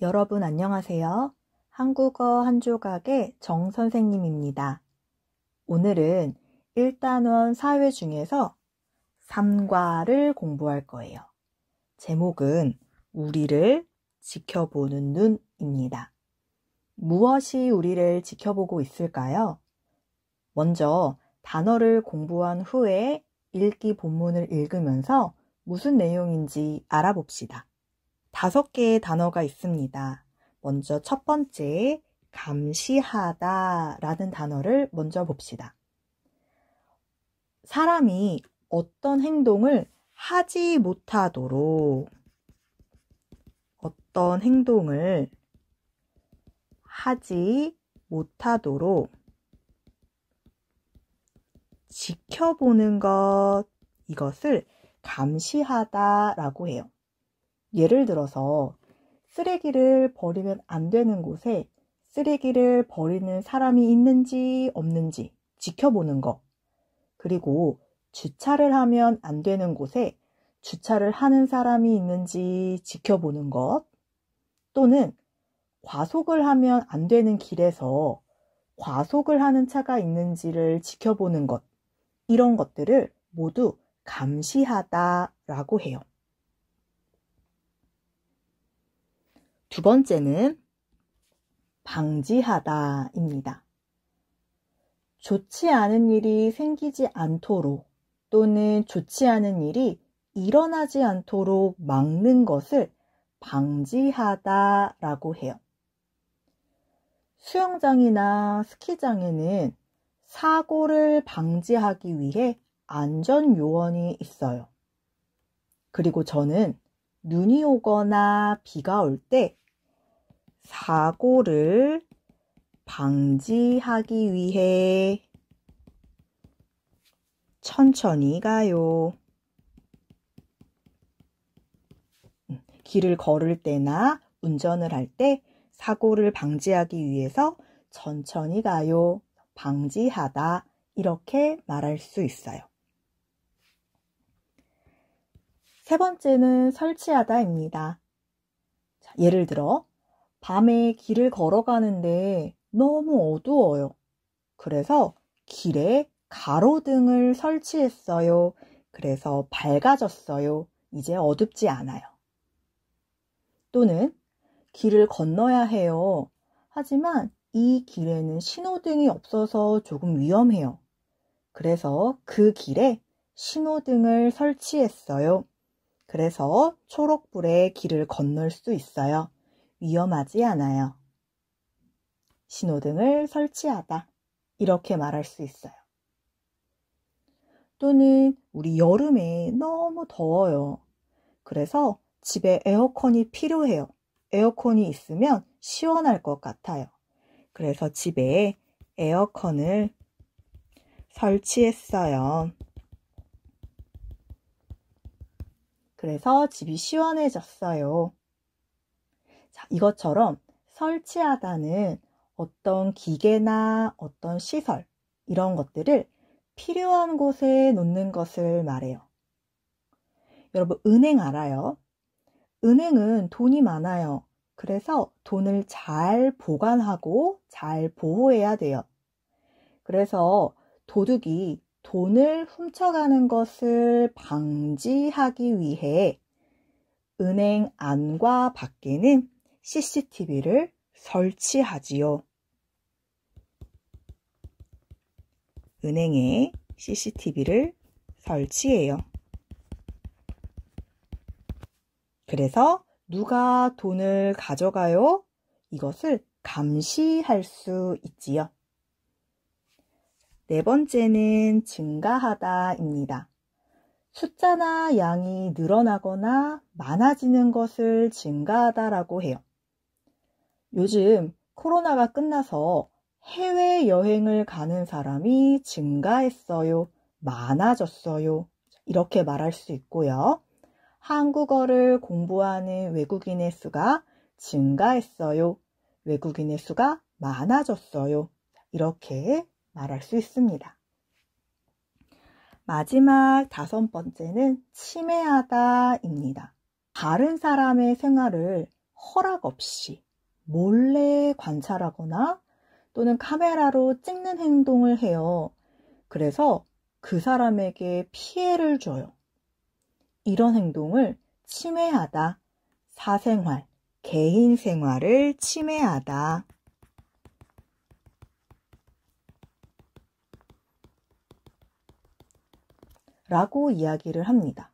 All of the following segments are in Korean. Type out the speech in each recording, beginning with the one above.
여러분 안녕하세요. 한국어 한 조각의 정 선생님입니다. 오늘은 1단원 사회 중에서 삼과를 공부할 거예요. 제목은 우리를 지켜보는 눈입니다. 무엇이 우리를 지켜보고 있을까요? 먼저 단어를 공부한 후에 읽기 본문을 읽으면서 무슨 내용인지 알아봅시다. 다섯 개의 단어가 있습니다. 먼저 첫 번째, 감시하다 라는 단어를 먼저 봅시다. 사람이 어떤 행동을 하지 못하도록, 어떤 행동을 하지 못하도록 지켜보는 것, 이것을 감시하다 라고 해요. 예를 들어서 쓰레기를 버리면 안 되는 곳에 쓰레기를 버리는 사람이 있는지 없는지 지켜보는 것. 그리고 주차를 하면 안 되는 곳에 주차를 하는 사람이 있는지 지켜보는 것. 또는 과속을 하면 안 되는 길에서 과속을 하는 차가 있는지를 지켜보는 것. 이런 것들을 모두 감시하다 라고 해요. 두 번째는 방지하다입니다. 좋지 않은 일이 생기지 않도록 또는 좋지 않은 일이 일어나지 않도록 막는 것을 방지하다라고 해요. 수영장이나 스키장에는 사고를 방지하기 위해 안전 요원이 있어요. 그리고 저는 눈이 오거나 비가 올 때 사고를 방지하기 위해 천천히 가요. 음, 길을 걸을 때나 운전을 할 때 사고를 방지하기 위해서 천천히 가요. 방지하다. 이렇게 말할 수 있어요. 세 번째는 설치하다입니다. 자, 예를 들어, 밤에 길을 걸어가는데 너무 어두워요. 그래서 길에 가로등을 설치했어요. 그래서 밝아졌어요. 이제 어둡지 않아요. 또는 길을 건너야 해요. 하지만 이 길에는 신호등이 없어서 조금 위험해요. 그래서 그 길에 신호등을 설치했어요. 그래서 초록불에 길을 건널 수 있어요. 위험하지 않아요. 신호등을 설치하다. 이렇게 말할 수 있어요. 또는 우리 여름에 너무 더워요. 그래서 집에 에어컨이 필요해요. 에어컨이 있으면 시원할 것 같아요. 그래서 집에 에어컨을 설치했어요. 그래서 집이 시원해졌어요. 자, 이것처럼 설치하다는 어떤 기계나 어떤 시설, 이런 것들을 필요한 곳에 놓는 것을 말해요. 여러분, 은행 알아요? 은행은 돈이 많아요. 그래서 돈을 잘 보관하고 잘 보호해야 돼요. 그래서 도둑이 돈을 훔쳐가는 것을 방지하기 위해 은행 안과 밖에는 CCTV를 설치하지요. 은행에 CCTV를 설치해요. 그래서 누가 돈을 가져가요? 이것을 감시할 수 있지요. 네 번째는 증가하다입니다. 숫자나 양이 늘어나거나 많아지는 것을 증가하다라고 해요. 요즘 코로나가 끝나서 해외여행을 가는 사람이 증가했어요. 많아졌어요. 이렇게 말할 수 있고요. 한국어를 공부하는 외국인의 수가 증가했어요. 외국인의 수가 많아졌어요. 이렇게 말할 수 있습니다. 마지막 다섯 번째는 침해하다입니다. 다른 사람의 생활을 허락 없이 몰래 관찰하거나 또는 카메라로 찍는 행동을 해요. 그래서 그 사람에게 피해를 줘요. 이런 행동을 침해하다, 사생활, 개인 생활을 침해하다. 라고 이야기를 합니다.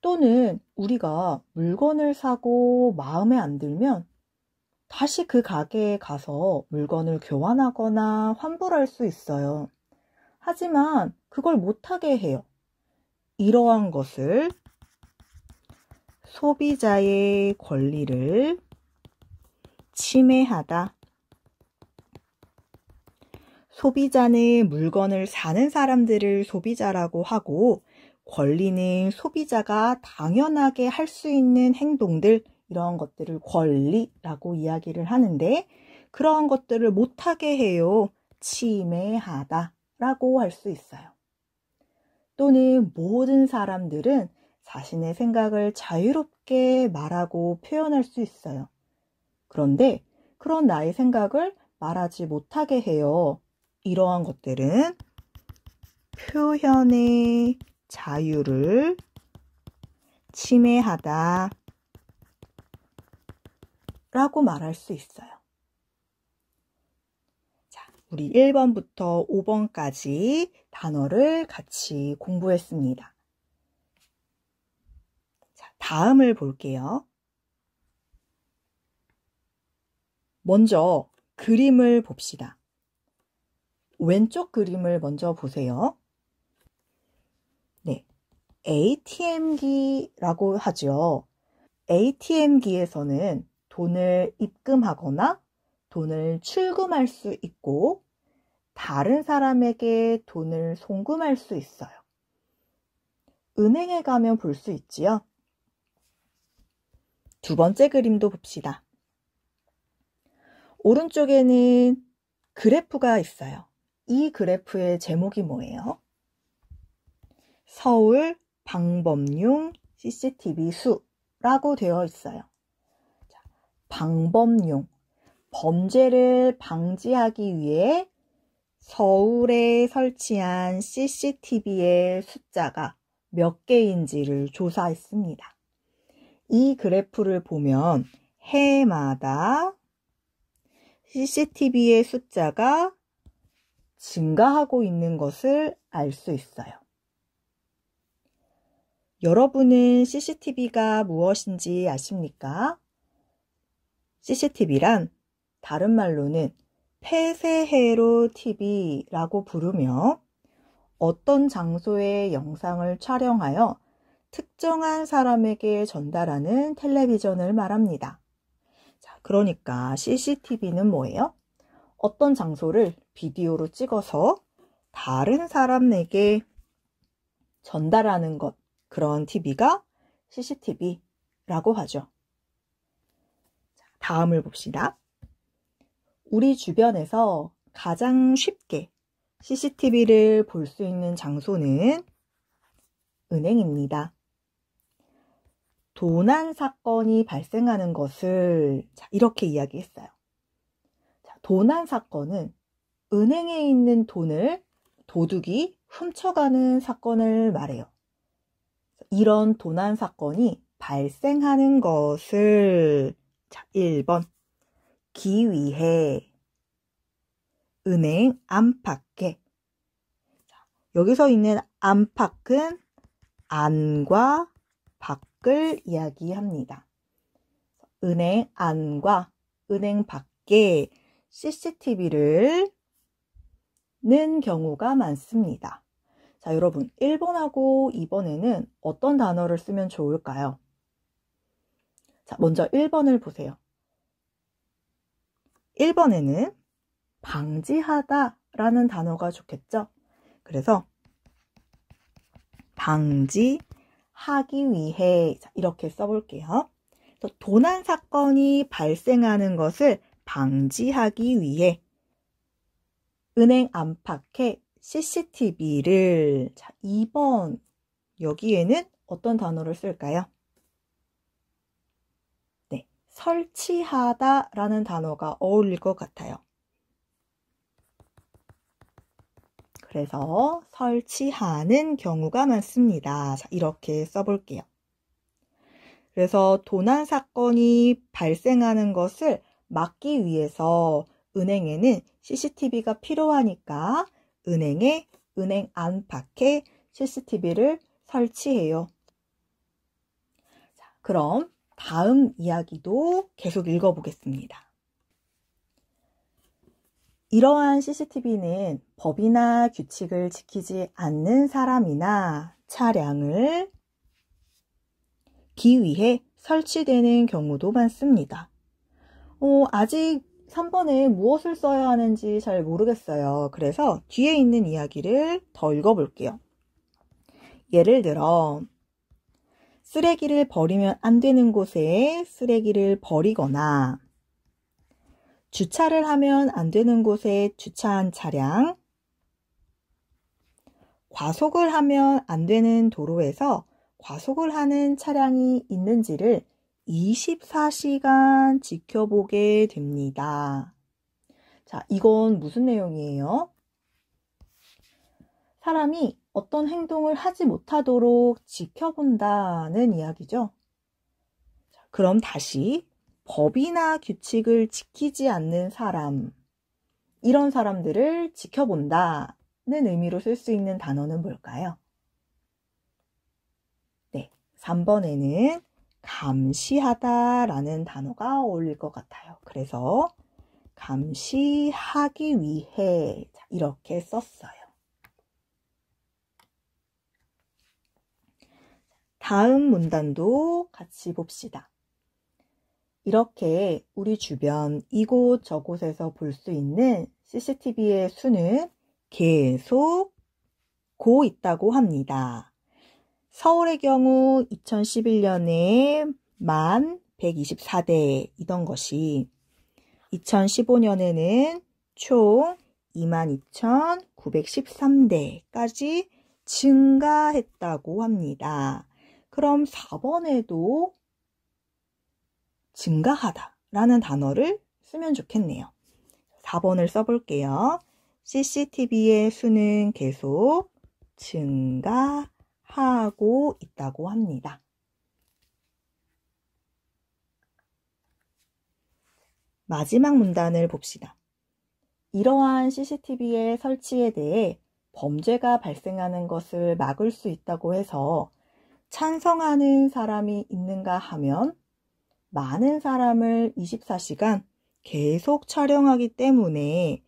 또는 우리가 물건을 사고 마음에 안 들면 다시 그 가게에 가서 물건을 교환하거나 환불할 수 있어요. 하지만 그걸 못하게 해요. 이러한 것을 소비자의 권리를 침해하다 소비자는 물건을 사는 사람들을 소비자라고 하고 권리는 소비자가 당연하게 할 수 있는 행동들 이런 것들을 권리라고 이야기를 하는데 그러한 것들을 못하게 해요. 침해하다 라고 할 수 있어요. 또는 모든 사람들은 자신의 생각을 자유롭게 말하고 표현할 수 있어요. 그런데 그런 나의 생각을 말하지 못하게 해요. 이러한 것들은 표현의 자유를 침해하다 라고 말할 수 있어요. 자, 우리 1번부터 5번까지 단어를 같이 공부했습니다. 자, 다음을 볼게요. 먼저 그림을 봅시다. 왼쪽 그림을 먼저 보세요. 네. ATM기라고 하죠. ATM기에서는 돈을 입금하거나 돈을 출금할 수 있고 다른 사람에게 돈을 송금할 수 있어요. 은행에 가면 볼 수 있지요. 두 번째 그림도 봅시다. 오른쪽에는 그래프가 있어요. 이 그래프의 제목이 뭐예요? 서울 방범용 CCTV 수라고 되어 있어요. 자, 방범용. 범죄를 방지하기 위해 서울에 설치한 CCTV의 숫자가 몇 개인지를 조사했습니다. 이 그래프를 보면 해마다 CCTV의 숫자가 증가하고 있는 것을 알 수 있어요. 여러분은 CCTV가 무엇인지 아십니까? CCTV란 다른 말로는 폐쇄회로 TV라고 부르며 어떤 장소의 영상을 촬영하여 특정한 사람에게 전달하는 텔레비전을 말합니다. 자, 그러니까 CCTV는 뭐예요? 어떤 장소를 비디오로 찍어서 다른 사람에게 전달하는 것, 그런 TV가 CCTV라고 하죠. 다음을 봅시다. 우리 주변에서 가장 쉽게 CCTV를 볼 수 있는 장소는 은행입니다. 도난 사건이 발생하는 것을 이렇게 이야기했어요. 도난 사건은 은행에 있는 돈을 도둑이 훔쳐가는 사건을 말해요. 이런 도난 사건이 발생하는 것을 자, 1번 기위해 은행 안팎에 여기서 있는 안팎은 안과 밖을 이야기합니다. 은행 안과 은행 밖에 CCTV를 는 경우가 많습니다. 자, 여러분, 1번하고 2번에는 어떤 단어를 쓰면 좋을까요? 자, 먼저 1번을 보세요. 1번에는 방지하다 라는 단어가 좋겠죠? 그래서 방지하기 위해 이렇게 써볼게요. 도난 사건이 발생하는 것을 방지하기 위해 은행 안팎에 CCTV를 자, 2번 여기에는 어떤 단어를 쓸까요? 네, 설치하다 라는 단어가 어울릴 것 같아요. 그래서 설치하는 경우가 많습니다. 자, 이렇게 써볼게요. 그래서 도난 사건이 발생하는 것을 막기 위해서 은행에는 CCTV가 필요하니까 은행에 은행 안팎에 CCTV를 설치해요. 자, 그럼 다음 이야기도 계속 읽어보겠습니다. 이러한 CCTV는 법이나 규칙을 지키지 않는 사람이나 차량을 기 위해 설치되는 경우도 많습니다. 어, 아직 3번에 무엇을 써야 하는지 잘 모르겠어요. 그래서 뒤에 있는 이야기를 더 읽어볼게요. 예를 들어, 쓰레기를 버리면 안 되는 곳에 쓰레기를 버리거나, 주차를 하면 안 되는 곳에 주차한 차량, 과속을 하면 안 되는 도로에서 과속을 하는 차량이 있는지를 24시간 지켜보게 됩니다. 자, 이건 무슨 내용이에요? 사람이 어떤 행동을 하지 못하도록 지켜본다는 이야기죠. 자, 그럼 다시 법이나 규칙을 지키지 않는 사람, 이런 사람들을 지켜본다는 의미로 쓸 수 있는 단어는 뭘까요? 네, 3번에는 감시하다 라는 단어가 어울릴 것 같아요. 그래서 감시하기 위해 이렇게 썼어요. 다음 문단도 같이 봅시다. 이렇게 우리 주변 이곳 저곳에서 볼 수 있는 CCTV의 수는 계속 고 있다고 합니다. 서울의 경우 2011년에 만 124대이던 것이 2015년에는 총 22,913대까지 증가했다고 합니다. 그럼 4번에도 증가하다 라는 단어를 쓰면 좋겠네요. 4번을 써볼게요. CCTV의 수는 계속 증가 하고 있다고 합니다. 마지막 문단을 봅시다. 이러한 CCTV의 설치에 대해 범죄가 발생하는 것을 막을 수 있다고 해서 찬성하는 사람이 있는가 하면 많은 사람을 24시간 계속 촬영하기 때문에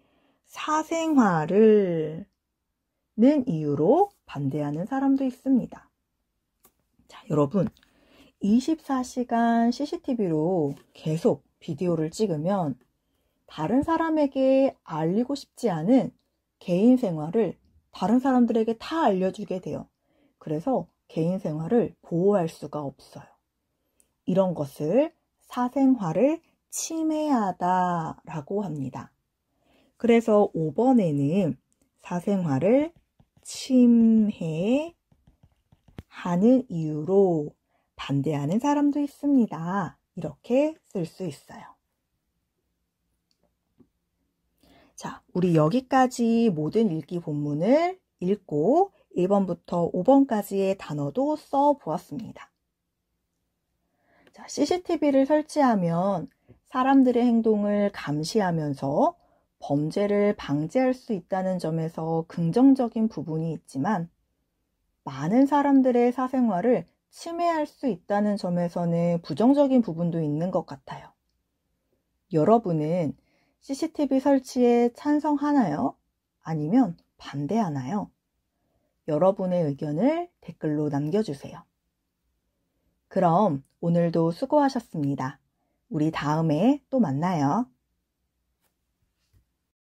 사생활을 는 이유로 반대하는 사람도 있습니다. 자, 여러분 24시간 CCTV로 계속 비디오를 찍으면 다른 사람에게 알리고 싶지 않은 개인 생활을 다른 사람들에게 다 알려주게 돼요. 그래서 개인 생활을 보호할 수가 없어요. 이런 것을 사생활을 침해하다라고 합니다. 그래서 5번에는 사생활을 침해하는 이유로 반대하는 사람도 있습니다. 이렇게 쓸 수 있어요. 자, 우리 여기까지 모든 읽기 본문을 읽고 1번부터 5번까지의 단어도 써 보았습니다. 자, CCTV를 설치하면 사람들의 행동을 감시하면서 범죄를 방지할 수 있다는 점에서 긍정적인 부분이 있지만 많은 사람들의 사생활을 침해할 수 있다는 점에서는 부정적인 부분도 있는 것 같아요. 여러분은 CCTV 설치에 찬성하나요? 아니면 반대하나요? 여러분의 의견을 댓글로 남겨주세요. 그럼 오늘도 수고하셨습니다. 우리 다음에 또 만나요.